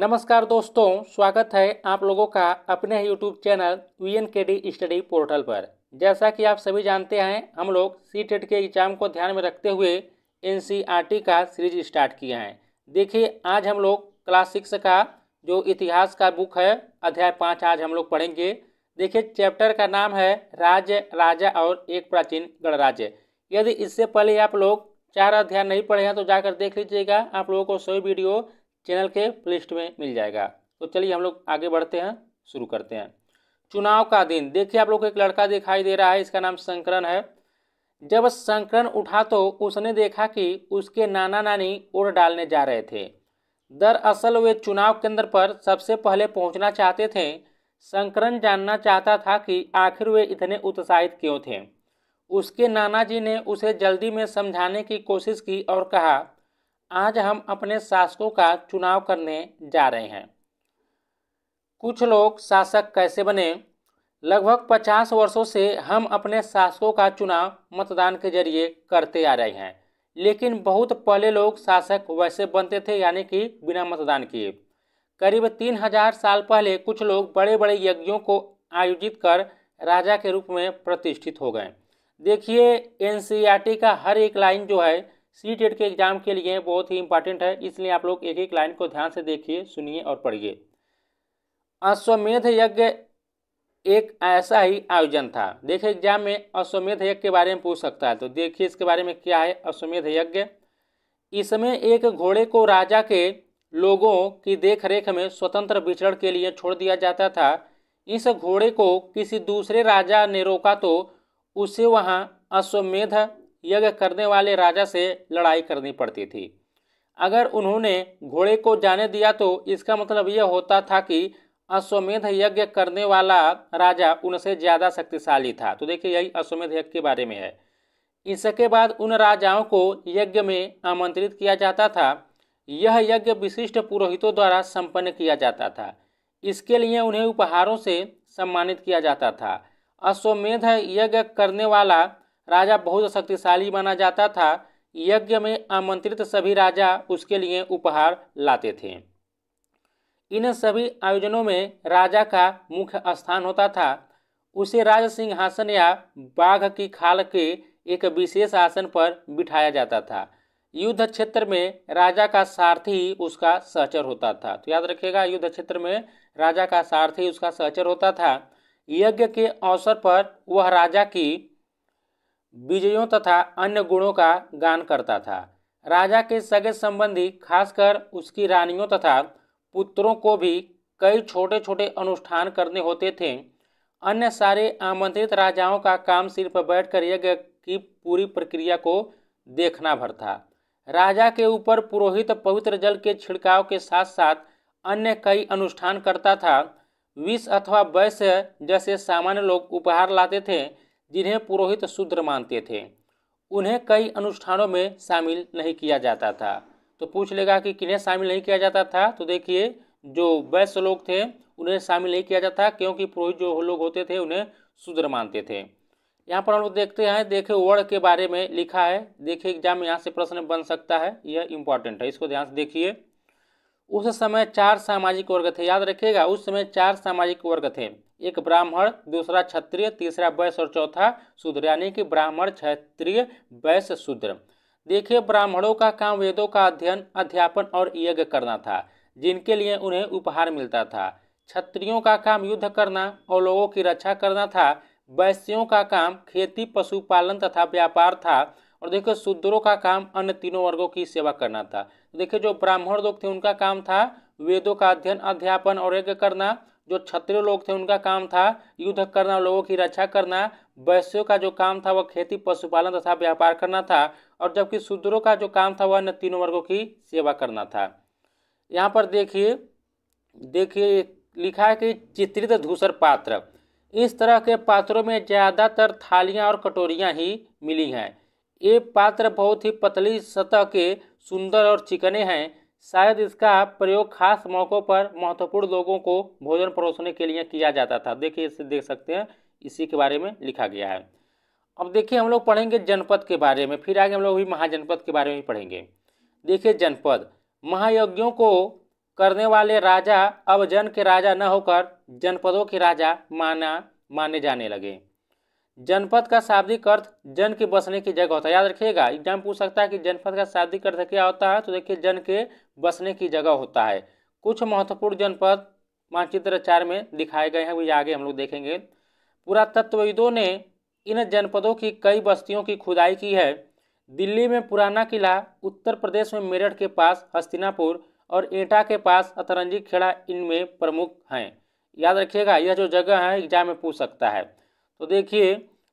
नमस्कार दोस्तों स्वागत है आप लोगों का अपने YouTube channel U N K D study portal पर जैसा कि आप सभी जानते हैं हम लोग सी टेट e के एग्जाम को ध्यान में रखते हुए एन e का सीरीज स्टार्ट किया है देखिए आज हम लोग क्लास सिक्स का जो इतिहास का बुक है अध्याय पाँच आज हम लोग पढ़ेंगे देखिए चैप्टर का नाम है राज्य राजा और एक प्राचीन गणराज्य यदि इससे पहले आप लोग चार अध्याय नहीं पढ़े हैं तो जाकर देख लीजिएगा आप लोगों को सभी वीडियो चैनल के प्लेलिस्ट में मिल जाएगा तो चलिए हम लोग आगे बढ़ते हैं शुरू करते हैं चुनाव का दिन देखिए आप लोग को एक लड़का दिखाई दे रहा है इसका नाम संकरण है जब संकरण उठा तो उसने देखा कि उसके नाना नानी वोट डालने जा रहे थे दरअसल वे चुनाव केंद्र पर सबसे पहले पहुंचना चाहते थे संकरण जानना चाहता था कि आखिर वे इतने उत्साहित क्यों थे उसके नाना जी ने उसे जल्दी में समझाने की कोशिश की और कहा आज हम अपने शासकों का चुनाव करने जा रहे हैं कुछ लोग शासक कैसे बने लगभग 50 वर्षों से हम अपने शासकों का चुनाव मतदान के जरिए करते आ रहे हैं लेकिन बहुत पहले लोग शासक वैसे बनते थे यानी कि बिना मतदान किए करीब तीन हजार साल पहले कुछ लोग बड़े बड़े यज्ञों को आयोजित कर राजा के रूप में प्रतिष्ठित हो गए देखिए एन का हर एक लाइन जो है सी टेट के एग्जाम के लिए बहुत ही इंपॉर्टेंट है इसलिए आप लोग एक एक लाइन को ध्यान से देखिए सुनिए और पढ़िए अश्वमेध यज्ञ एक ऐसा ही आयोजन था देखिए एग्जाम में अश्वमेध यज्ञ के बारे में पूछ सकता है तो देखिए इसके बारे में क्या है अश्वमेध यज्ञ इसमें एक घोड़े को राजा के लोगों की देखरेख में स्वतंत्र विचरण के लिए छोड़ दिया जाता था इस घोड़े को किसी दूसरे राजा ने रोका तो उसे वहाँ अश्वमेध यज्ञ करने वाले राजा से लड़ाई करनी पड़ती थी अगर उन्होंने घोड़े को जाने दिया तो इसका मतलब यह होता था कि अश्वमेध यज्ञ करने वाला राजा उनसे ज़्यादा शक्तिशाली था तो देखिए यही अश्वमेध यज्ञ के बारे में है इसके बाद उन राजाओं को यज्ञ में आमंत्रित किया जाता था यह यज्ञ विशिष्ट पुरोहितों द्वारा संपन्न किया जाता था इसके लिए उन्हें उपहारों से सम्मानित किया जाता था अश्वमेध यज्ञ करने वाला राजा बहुत शक्तिशाली माना जाता था यज्ञ में आमंत्रित सभी राजा उसके लिए उपहार लाते थे इन सभी आयोजनों में राजा का मुख्य स्थान होता था उसे राज सिंहासन या बाघ की खाल के एक विशेष आसन पर बिठाया जाता था युद्ध क्षेत्र में राजा का सारथी उसका सहचर होता था तो याद रखिएगा युद्ध क्षेत्र में राजा का सारथी उसका सहचर होता था यज्ञ के अवसर पर वह राजा की विजयों तथा अन्य गुणों का गान करता था राजा के सगे संबंधी खासकर उसकी रानियों तथा पुत्रों को भी कई छोटे छोटे अनुष्ठान करने होते थे अन्य सारे आमंत्रित राजाओं का काम सिर्फ बैठ बैठकर यज्ञ की पूरी प्रक्रिया को देखना भर था राजा के ऊपर पुरोहित पवित्र जल के छिड़काव के साथ साथ अन्य कई अनुष्ठान करता था विष अथवा वैश्य जैसे सामान्य लोग उपहार लाते थे जिन्हें पुरोहित शूद्र मानते थे उन्हें कई अनुष्ठानों में शामिल नहीं किया जाता था तो पूछ लेगा कि किन्हें शामिल नहीं किया जाता था तो देखिए जो वैश्य लोग थे उन्हें शामिल नहीं किया जाता क्योंकि पुरोहित जो लोग होते थे उन्हें शूद्र मानते थे यहाँ पर हम लोग देखते हैं देखे वर्ण के बारे में लिखा है देखिए एग्जाम में यहाँ से प्रश्न बन सकता है यह इम्पॉर्टेंट है इसको ध्यान से देखिए उस समय चार सामाजिक वर्ग थे याद रखिएगा उस समय चार सामाजिक वर्ग थे एक ब्राह्मण दूसरा क्षत्रिय तीसरा वैश्य और चौथा शूद्र यानी कि ब्राह्मण क्षत्रिय वैश्य शूद्र देखिए ब्राह्मणों का काम वेदों का अध्ययन अध्यापन और यज्ञ करना था जिनके लिए उन्हें उपहार मिलता था क्षत्रियों का काम युद्ध करना और लोगों की रक्षा करना था वैश्यों का काम खेती पशुपालन तथा व्यापार था और देखिए शूद्रों का काम अन्य तीनों वर्गों की सेवा करना था देखिए जो ब्राह्मण लोग थे उनका काम था वेदों का अध्ययन अध्यापन और यज्ञ करना जो क्षत्रिय लोग थे उनका काम था युद्ध करना लोगों की रक्षा करना वैश्यों का जो काम था वह खेती पशुपालन तथा व्यापार करना था और जबकि शूद्रों का जो काम था वह अन्य तीनों वर्गों की सेवा करना था यहाँ पर देखिए देखिए लिखा है कि चित्रित धूसर पात्र इस तरह के पात्रों में ज़्यादातर थालियाँ और कटोरियाँ ही मिली हैं ये पात्र बहुत ही पतली सतह के सुंदर और चिकने हैं शायद इसका प्रयोग खास मौक़ों पर महत्वपूर्ण लोगों को भोजन परोसने के लिए किया जाता था देखिए इसे देख सकते हैं इसी के बारे में लिखा गया है अब देखिए हम लोग पढ़ेंगे जनपद के बारे में फिर आगे हम लोग भी महाजनपद के बारे में पढ़ेंगे देखिए जनपद महायज्ञों को करने वाले राजा अब जन के राजा न होकर जनपदों के राजा माना माने जाने लगे जनपद का शाब्दिक अर्थ जन के बसने की जगह होता है याद रखिएगा एग्जाम पूछ सकता है कि जनपद का शाब्दिक अर्थ क्या होता है तो देखिए जन के बसने की जगह होता है कुछ महत्वपूर्ण जनपद मानचित्र चार में दिखाए गए हैं वही आगे हम लोग देखेंगे पुरातत्वविदों ने इन जनपदों की कई बस्तियों की खुदाई की है दिल्ली में पुराना किला उत्तर प्रदेश में मेरठ के पास हस्तिनापुर और एटा के पास अतरंजी खेड़ा इनमें प्रमुख हैं याद रखिएगा यह जो जगह है एग्जाम में पूछ सकता है तो देखिए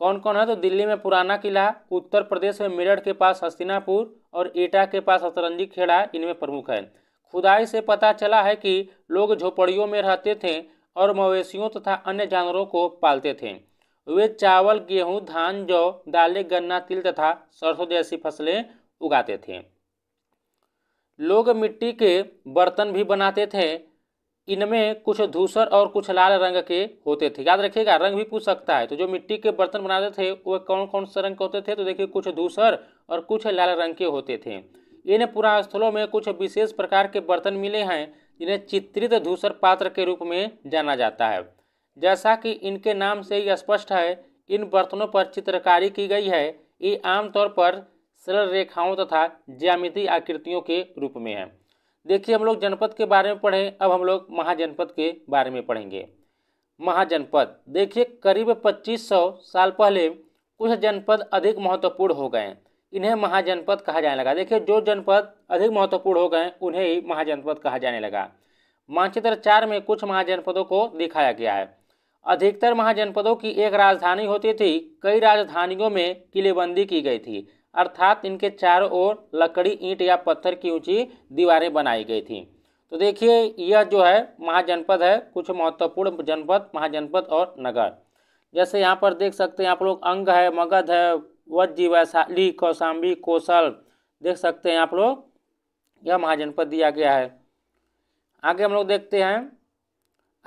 कौन कौन है तो दिल्ली में पुराना किला उत्तर प्रदेश में मेरठ के पास हस्तिनापुर और एटा के पास शतरंजी खेड़ा इनमें प्रमुख है खुदाई से पता चला है कि लोग झोपड़ियों में रहते थे और मवेशियों तथा अन्य जानवरों को पालते थे वे चावल गेहूं धान जौ दालें गन्ना तिल तथा सरसों जैसी फसलें उगाते थे लोग मिट्टी के बर्तन भी बनाते थे इनमें कुछ धूसर और कुछ लाल रंग के होते थे याद रखिएगा रंग भी पूछ सकता है तो जो मिट्टी के बर्तन बनाते थे वो कौन कौन से रंग के होते थे तो देखिए कुछ धूसर और कुछ लाल रंग के होते थे इन पुरास्थलों में कुछ विशेष प्रकार के बर्तन मिले हैं इन्हें चित्रित धूसर पात्र के रूप में जाना जाता है जैसा कि इनके नाम से ही स्पष्ट है इन बर्तनों पर चित्रकारी की गई है ये आमतौर पर सरल रेखाओं तथा ज्यामिति आकृतियों के रूप में है देखिए हम लोग जनपद के बारे में पढ़ें अब हम लोग महाजनपद के बारे में पढ़ेंगे महाजनपद देखिए करीब 2500 साल पहले कुछ जनपद अधिक महत्वपूर्ण हो गए इन्हें महाजनपद कहा जाने लगा देखिए जो जनपद अधिक महत्वपूर्ण हो गए उन्हें ही महाजनपद कहा जाने लगा मानचित्र चार में कुछ महाजनपदों को दिखाया गया है अधिकतर महाजनपदों की एक राजधानी होती थी कई राजधानियों में किलेबंदी की गई थी अर्थात इनके चारों ओर लकड़ी ईंट या पत्थर की ऊंची दीवारें बनाई गई थी तो देखिए यह जो है महाजनपद है कुछ महत्वपूर्ण जनपद महाजनपद और नगर जैसे यहाँ पर देख सकते हैं आप लोग अंग है मगध है वज्जी वैशाली कौशाम्बी कौशल देख सकते हैं आप लोग यह महाजनपद दिया गया है आगे हम लोग देखते हैं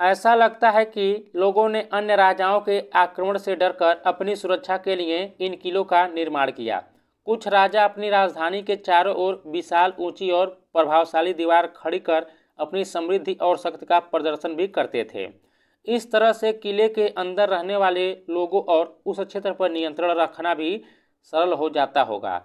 ऐसा लगता है कि लोगों ने अन्य राजाओं के आक्रमण से डरकर अपनी सुरक्षा के लिए इन किलों का निर्माण किया कुछ राजा अपनी राजधानी के चारों ओर विशाल ऊंची और प्रभावशाली दीवार खड़ी कर अपनी समृद्धि और शक्ति का प्रदर्शन भी करते थे इस तरह से किले के अंदर रहने वाले लोगों और उस क्षेत्र पर नियंत्रण रखना भी सरल हो जाता होगा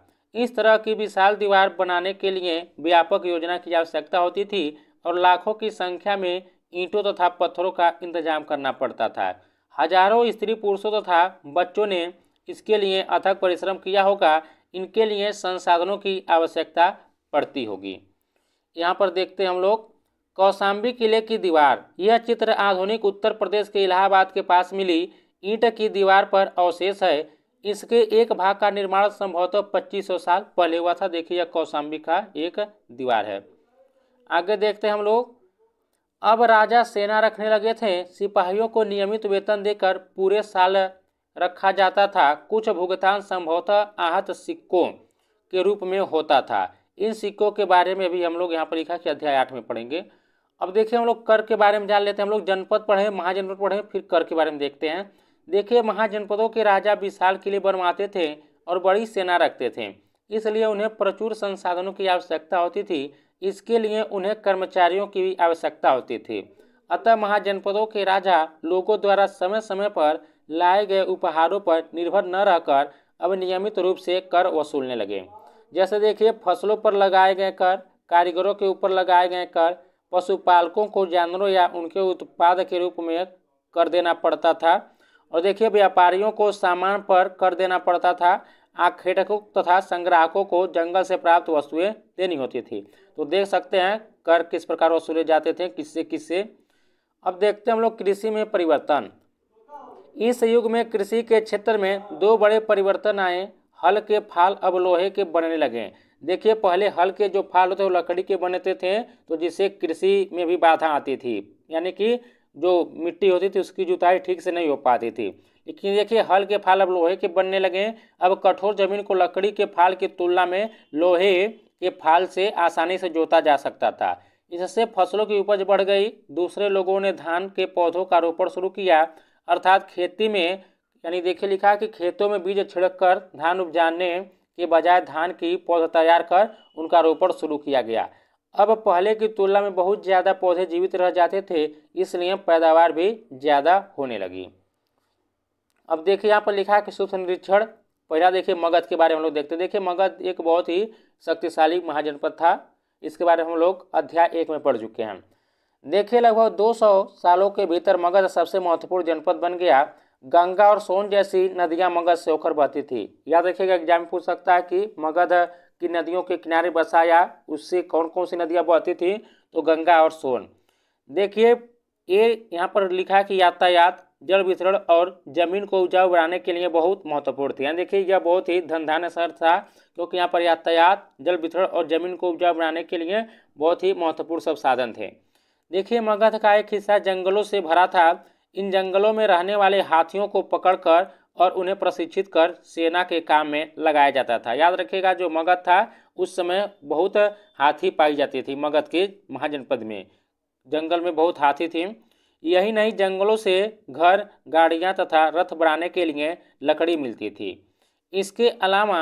इस तरह की विशाल दीवार बनाने के लिए व्यापक योजना की आवश्यकता होती थी और लाखों की संख्या में ईंटों तथा पत्थरों का इंतजाम करना पड़ता था हजारों स्त्री पुरुषों तथा बच्चों ने इसके लिए अथक परिश्रम किया होगा इनके लिए संसाधनों की आवश्यकता पड़ती होगी यहाँ पर देखते हैं हम लोग कौशाम्बी किले की दीवार यह चित्र आधुनिक उत्तर प्रदेश के इलाहाबाद के पास मिली ईंट की दीवार पर अवशेष है इसके एक भाग का निर्माण संभवतः सौ साल पहले हुआ था देखिए यह कौशाम्बी का एक दीवार है आगे देखते हैं हम लोग अब राजा सेना रखने लगे थे सिपाहियों को नियमित वेतन देकर पूरे साल रखा जाता था कुछ भुगतान संभवतः आहत सिक्कों के रूप में होता था इन सिक्कों के बारे में भी हम लोग यहाँ पर लिखा कि अध्याय आठ में पढ़ेंगे अब देखिए हम लोग कर के बारे में जान लेते हैं हम लोग जनपद पढ़े महाजनपद पढ़े फिर कर के बारे में देखते हैं देखिए महाजनपदों के राजा विशाल किले बनवाते थे और बड़ी सेना रखते थे इसलिए उन्हें प्रचुर संसाधनों की आवश्यकता होती थी इसके लिए उन्हें कर्मचारियों की भी आवश्यकता होती थी अतः महाजनपदों के राजा लोगों द्वारा समय समय पर लाए गए उपहारों पर निर्भर न रहकर अब नियमित रूप से कर वसूलने लगे जैसे देखिए फसलों पर लगाए गए कर कारीगरों के ऊपर लगाए गए कर पशुपालकों को जानवरों या उनके उत्पाद के रूप में कर देना पड़ता था और देखिए व्यापारियों को सामान पर कर देना पड़ता था आखेटकों तथा संग्राहकों को जंगल से प्राप्त वस्तुएं देनी होती थी तो देख सकते हैं कर किस प्रकार वसूले जाते थे किससे किससे अब देखते हैं हम लोग कृषि में परिवर्तन इस युग में कृषि के क्षेत्र में दो बड़े परिवर्तन आए हल के फाल अब लोहे के बनने लगे देखिए पहले हल के जो फाल होते वो लकड़ी के बनते थे तो जिससे कृषि में भी बाधा आती थी यानी कि जो मिट्टी होती थी उसकी जुताई ठीक से नहीं हो पाती थी लेकिन देखिए हल के फाल अब लोहे के बनने लगे अब कठोर जमीन को लकड़ी के फाल की तुलना में लोहे के फाल से आसानी से जोता जा सकता था इससे फसलों की उपज बढ़ गई दूसरे लोगों ने धान के पौधों का रोपण शुरू किया अर्थात खेती में यानी देखिए लिखा है कि खेतों में बीज छिड़क कर धान उपजाने के बजाय धान की पौधा तैयार कर उनका रोपण शुरू किया गया अब पहले की तुलना में बहुत ज़्यादा पौधे जीवित रह जाते थे इसलिए पैदावार भी ज़्यादा होने लगी अब देखिए यहाँ पर लिखा है कि सूक्ष्म निरीक्षण पहला देखिए मगध के बारे में हम लोग देखते हैं देखिए मगध एक बहुत ही शक्तिशाली महाजनपद था इसके बारे में हम लोग अध्याय एक में पढ़ चुके हैं देखिए लगभग 200 सालों के भीतर मगध सबसे महत्वपूर्ण जनपद बन गया गंगा और सोन जैसी नदियां मगध से होकर बहती थी याद रखिएगा एग्जाम पूछ सकता है कि मगध की नदियों के किनारे बसाया उससे कौन कौन सी नदियां बहती थी तो गंगा और सोन देखिए ये यहाँ पर लिखा है कि यातायात जल वितरण और जमीन को उपजाऊ बनाने के लिए बहुत महत्वपूर्ण थी यानी देखिए यह बहुत ही धनधान्य शहर था क्योंकि यहाँ पर यातायात जल वितरण और जमीन को उपजाऊ बनाने के लिए बहुत ही महत्वपूर्ण सब साधन थे देखिए मगध का एक हिस्सा जंगलों से भरा था इन जंगलों में रहने वाले हाथियों को पकड़कर और उन्हें प्रशिक्षित कर सेना के काम में लगाया जाता था याद रखिएगा जो मगध था उस समय बहुत हाथी पाई जाती थी मगध के महाजनपद में जंगल में बहुत हाथी थी यही नहीं जंगलों से घर गाड़ियाँ तथा रथ बनाने के लिए लकड़ी मिलती थी इसके अलावा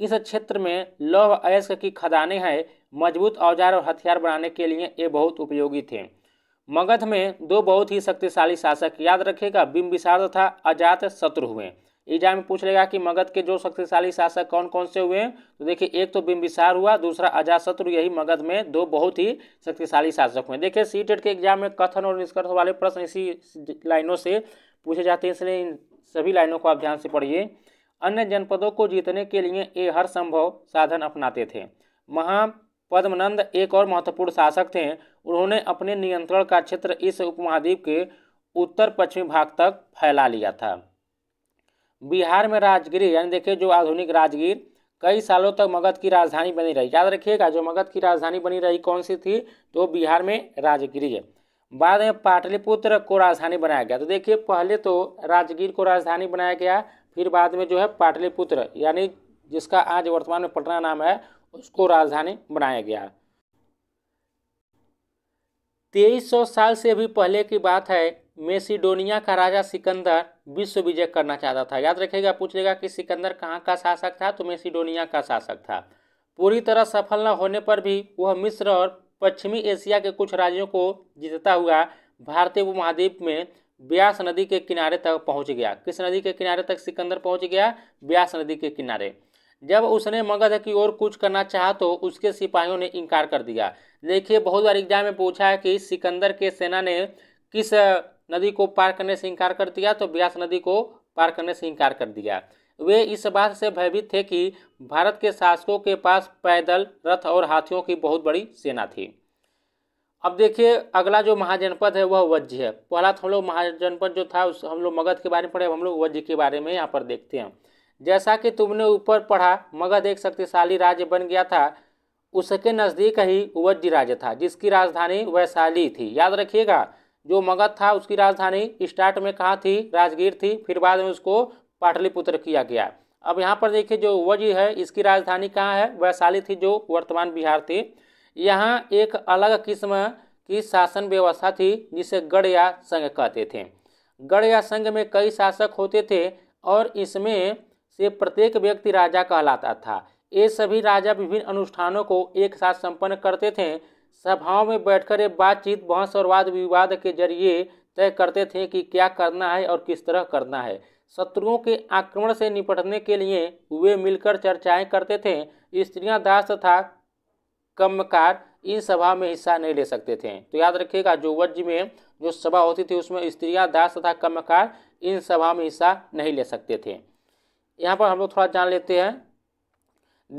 इस क्षेत्र में लौह अयस्क की खदानें हैं मजबूत औजार और हथियार बनाने के लिए ये बहुत उपयोगी थे मगध में दो बहुत ही शक्तिशाली शासक याद रखेगा बिम्बिसार तथा अजात शत्रु हुए एग्जाम में पूछ लेगा कि मगध के जो शक्तिशाली शासक कौन कौन से हुए तो देखिए एक तो बिम्बिसार हुआ दूसरा अजात शत्रु यही मगध में दो बहुत ही शक्तिशाली शासक हुए देखिए सी टेट के एग्जाम में कथन और निष्कर्ष वाले प्रश्न इसी लाइनों से पूछे जाते हैं इसलिए इन सभी लाइनों को आप ध्यान से पढ़िए अन्य जनपदों को जीतने के लिए ये हर संभव साधन अपनाते थे महापद्मनंद एक और महत्वपूर्ण शासक थे उन्होंने अपने नियंत्रण का क्षेत्र इस उपमहाद्वीप के उत्तर पश्चिमी भाग तक फैला लिया था बिहार में राजगिरी यानी देखिए जो आधुनिक राजगीर कई सालों तक मगध की राजधानी बनी रही याद रखिएगा जो मगध की राजधानी बनी रही कौन सी थी तो बिहार में राजगिरी है बाद में पाटलिपुत्र को राजधानी बनाया गया तो देखिए पहले तो राजगीर को राजधानी बनाया गया फिर बाद में जो है पाटलिपुत्र यानी जिसका आज वर्तमान में पटना नाम है उसको राजधानी बनाया गया तेईस सौ साल से भी पहले की बात है मेसिडोनिया का राजा सिकंदर विश्व विजय करना चाहता था याद रखेगा पूछ लेगा कि सिकंदर कहाँ का शासक था तो मेसिडोनिया का शासक था पूरी तरह सफल न होने पर भी वह मिस्र और पश्चिमी एशिया के कुछ राज्यों को जीतता हुआ भारतीय उपमहाद्वीप में ब्यास नदी के किनारे तक पहुंच गया किस नदी के किनारे तक सिकंदर पहुंच गया ब्यास नदी के किनारे जब उसने मगध की ओर कुछ करना चाहा तो उसके सिपाहियों ने इनकार कर दिया देखिए बहुत बार एग्जाम में पूछा है कि सिकंदर के सेना ने किस नदी को पार करने से इनकार कर दिया तो ब्यास नदी को पार करने से इनकार कर दिया वे इस बात से भयभीत थे कि भारत के शासकों के पास पैदल रथ और हाथियों की बहुत बड़ी सेना थी अब देखिए अगला जो महाजनपद है वह वज्र है पहला तो हम लोग महाजनपद जो था उस हम लोग मगध के बारे में पढ़े हम लोग वज्र के बारे में यहाँ पर देखते हैं जैसा कि तुमने ऊपर पढ़ा मगध एक शक्तिशाली राज्य बन गया था उसके नज़दीक ही वज्र राज्य था जिसकी राजधानी वैशाली थी याद रखिएगा जो मगध था उसकी राजधानी स्टार्ट में कहाँ थी राजगीर थी फिर बाद में उसको पाटलिपुत्र किया गया अब यहाँ पर देखिए जो वज्र है इसकी राजधानी कहाँ है वैशाली थी जो वर्तमान बिहार थी यहाँ एक अलग किस्म की शासन व्यवस्था थी जिसे गढ़ या संघ कहते थे गढ़ या संघ में कई शासक होते थे और इसमें से प्रत्येक व्यक्ति राजा कहलाता था ये सभी राजा विभिन्न अनुष्ठानों को एक साथ संपन्न करते थे सभाओं में बैठकर ये बातचीत बहस और वाद विवाद के जरिए तय करते थे कि क्या करना है और किस तरह करना है शत्रुओं के आक्रमण से निपटने के लिए वे मिलकर चर्चाएं करते थे स्त्रियां दास तथा कर्मकार इन सभा में हिस्सा नहीं ले सकते थे तो याद रखिएगा जो वज्र में जो सभा होती थी उसमें स्त्रियां दास तथा कर्मकार इन सभा में हिस्सा नहीं ले सकते थे यहाँ पर हम लोग थोड़ा जान लेते हैं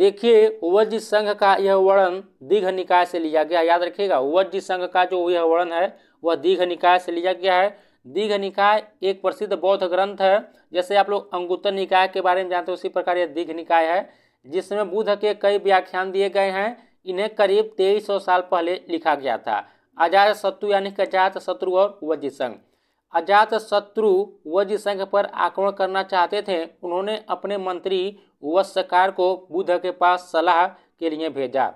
देखिए वज्र संघ का यह वर्णन दीर्घ निकाय से लिया गया याद रखिएगा वज्र संघ का जो यह वर्णन है वह दीघ निकाय से लिया गया है दीर्घ निकाय एक प्रसिद्ध बौद्ध ग्रंथ है जैसे आप लोग अंगुत्तर निकाय के बारे में जानते हो उसी प्रकार यह दीघ निकाय है जिसमें बुद्ध के कई व्याख्यान दिए गए हैं इन्हें करीब तेईस सौ साल पहले लिखा गया था अजात शत्रु यानी कि अजात शत्रु और वजी संघ अजात शत्रु वज्र संघ पर आक्रमण करना चाहते थे उन्होंने अपने मंत्री वत्सकार को बुद्ध के पास सलाह के लिए भेजा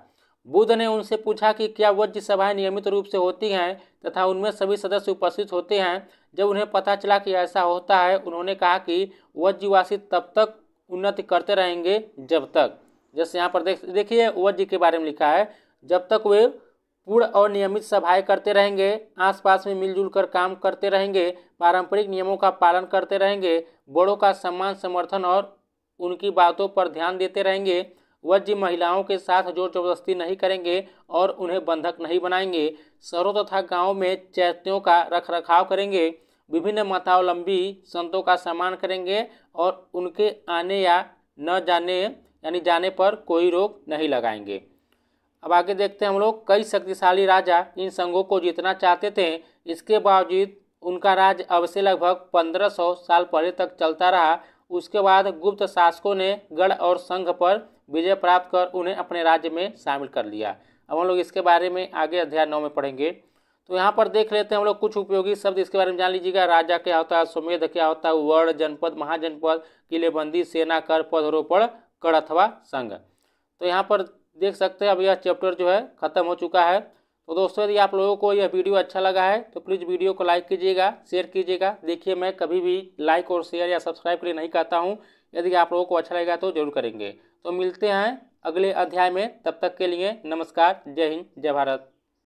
बुद्ध ने उनसे पूछा कि क्या वज्र सभाएं नियमित रूप से होती हैं तथा उनमें सभी सदस्य उपस्थित होते हैं जब उन्हें पता चला कि ऐसा होता है उन्होंने कहा कि वज्रवासी तब तक उन्नति करते रहेंगे जब तक जैसे यहाँ पर देख देखिए जी के बारे में लिखा है जब तक वे पूर्ण और नियमित सभाएं करते रहेंगे आसपास में मिलजुल कर काम करते रहेंगे पारंपरिक नियमों का पालन करते रहेंगे बड़ों का सम्मान समर्थन और उनकी बातों पर ध्यान देते रहेंगे वज महिलाओं के साथ जोर जबरदस्ती नहीं करेंगे और उन्हें बंधक नहीं बनाएंगे शहरों तथा तो गाँव में चैत्यों का रख रखाव करेंगे विभिन्न मतावलंबी संतों का सम्मान करेंगे और उनके आने या न जाने यानी जाने पर कोई रोक नहीं लगाएंगे अब आगे देखते हैं हम लोग कई शक्तिशाली राजा इन संघों को जीतना चाहते थे इसके बावजूद उनका राज अब से लगभग 1500 साल पहले तक चलता रहा उसके बाद गुप्त शासकों ने गढ़ और संघ पर विजय प्राप्त कर उन्हें अपने राज्य में शामिल कर लिया अब हम लोग इसके बारे में आगे अध्याय नौ में पढ़ेंगे तो यहाँ पर देख लेते हैं हम लोग कुछ उपयोगी शब्द इसके बारे में जान लीजिएगा राजा क्या होता है सुमेध क्या होता है वर्ण जनपद महाजनपद किलेबंदी सेना कर पदरोपण कड़ अथवा संग तो यहाँ पर देख सकते हैं अब यह चैप्टर जो है ख़त्म हो चुका है तो दोस्तों यदि आप लोगों को यह वीडियो अच्छा लगा है तो प्लीज़ वीडियो को लाइक कीजिएगा शेयर कीजिएगा देखिए मैं कभी भी लाइक और शेयर या सब्सक्राइब के लिए नहीं कहता हूँ यदि आप लोगों को अच्छा लगेगा तो जरूर करेंगे तो मिलते हैं अगले अध्याय में तब तक के लिए नमस्कार जय हिंद जय भारत